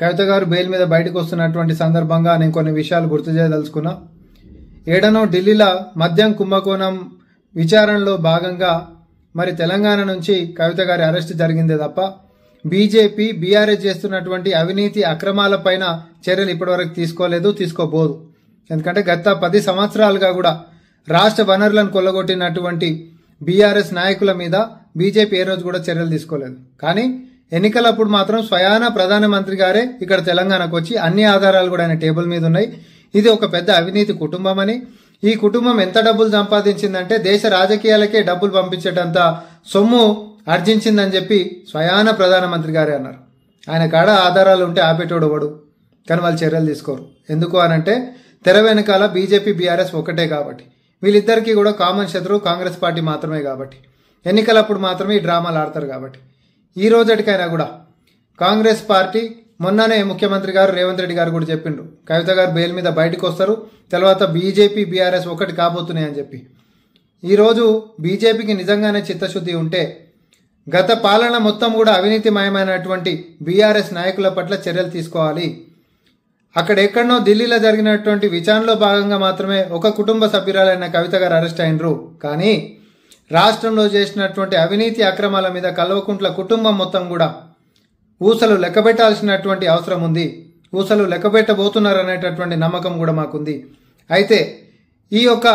కవిత గారు బెయిల్ మీద బయటకు వస్తున్నటువంటి సందర్భంగా నేను కొన్ని విషయాలు గుర్తు చేయదలుచుకున్నా ఏడనో ఢిల్లీలో మద్యం కుంభకోణం విచారణలో భాగంగా మరి తెలంగాణ నుంచి కవిత గారి అరెస్ట్ జరిగిందే తప్ప బీజేపీ బీఆర్ఎస్ చేస్తున్నటువంటి అవినీతి అక్రమాలపైన చర్యలు ఇప్పటివరకు తీసుకోలేదు తీసుకోబోదు ఎందుకంటే గత పది సంవత్సరాలుగా కూడా రాష్ట్ర వనరులను కొల్లగొట్టినటువంటి బీఆర్ఎస్ నాయకుల మీద బీజేపీ ఏ రోజు కూడా చర్యలు తీసుకోలేదు కానీ ఎన్నికలప్పుడు మాత్రం స్వయాన ప్రధానమంత్రి గారే ఇక్కడ తెలంగాణకు వచ్చి అన్ని ఆధారాలు కూడా ఆయన టేబుల్ మీద ఉన్నాయి ఇది ఒక పెద్ద అవినీతి కుటుంబం అని ఈ కుటుంబం ఎంత డబ్బులు సంపాదించిందంటే దేశ రాజకీయాలకే డబ్బులు పంపించేటంత సొమ్ము ఆర్జించిందని చెప్పి స్వయాన ప్రధానమంత్రి గారే అన్నారు ఆయన కాడ ఆధారాలు ఉంటే ఆపేటోడు వాడు కానీ వాళ్ళు చర్యలు తీసుకోరు ఎందుకు అనంటే తెర వెనకాల బీజేపీ బీఆర్ఎస్ ఒకటే కాబట్టి వీళ్ళిద్దరికీ కూడా కామన్ శత్రువు కాంగ్రెస్ పార్టీ మాత్రమే కాబట్టి ఎన్నికలప్పుడు మాత్రమే ఈ డ్రామాలు ఆడతారు కాబట్టి ఈ రోజటికైనా కూడా కాంగ్రెస్ పార్టీ మొన్ననే ముఖ్యమంత్రి గారు రేవంత్ రెడ్డి గారు కూడా చెప్పిండ్రు కవిత గారు బెయిల్ మీద బయటకు వస్తారు తర్వాత బీజేపీ బీఆర్ఎస్ ఒకటి కాబోతున్నాయని చెప్పి ఈరోజు బీజేపీకి నిజంగానే చిత్తశుద్ధి ఉంటే గత పాలన మొత్తం కూడా అవినీతిమయమైనటువంటి బీఆర్ఎస్ నాయకుల పట్ల చర్యలు తీసుకోవాలి అక్కడ ఎక్కడనో ఢిల్లీలో జరిగినటువంటి విచారణలో భాగంగా మాత్రమే ఒక కుటుంబ సభ్యురాలైన కవిత గారు అరెస్ట్ అయినరు కానీ రాష్ట్రంలో చేసినటువంటి అవినీతి అక్రమాల మీద కల్వకుంట్ల కుటుంబం మొత్తం కూడా ఊసలు లెక్కబెట్టాల్సినటువంటి అవసరం ఉంది ఊసలు లెక్కబెట్టబోతున్నారనేటటువంటి నమ్మకం కూడా మాకుంది అయితే ఈ యొక్క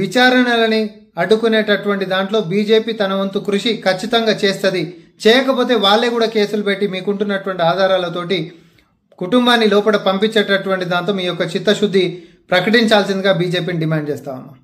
విచారణలని అడ్డుకునేటటువంటి దాంట్లో బీజేపీ తన వంతు కృషి ఖచ్చితంగా చేస్తుంది చేయకపోతే వాళ్ళే కూడా కేసులు పెట్టి మీకుంటున్నటువంటి ఆధారాలతోటి కుటుంబాన్ని లోపల పంపించేటటువంటి దాంతో మీ యొక్క చిత్తశుద్ధి ప్రకటించాల్సిందిగా బీజేపీని డిమాండ్ చేస్తామమ్మా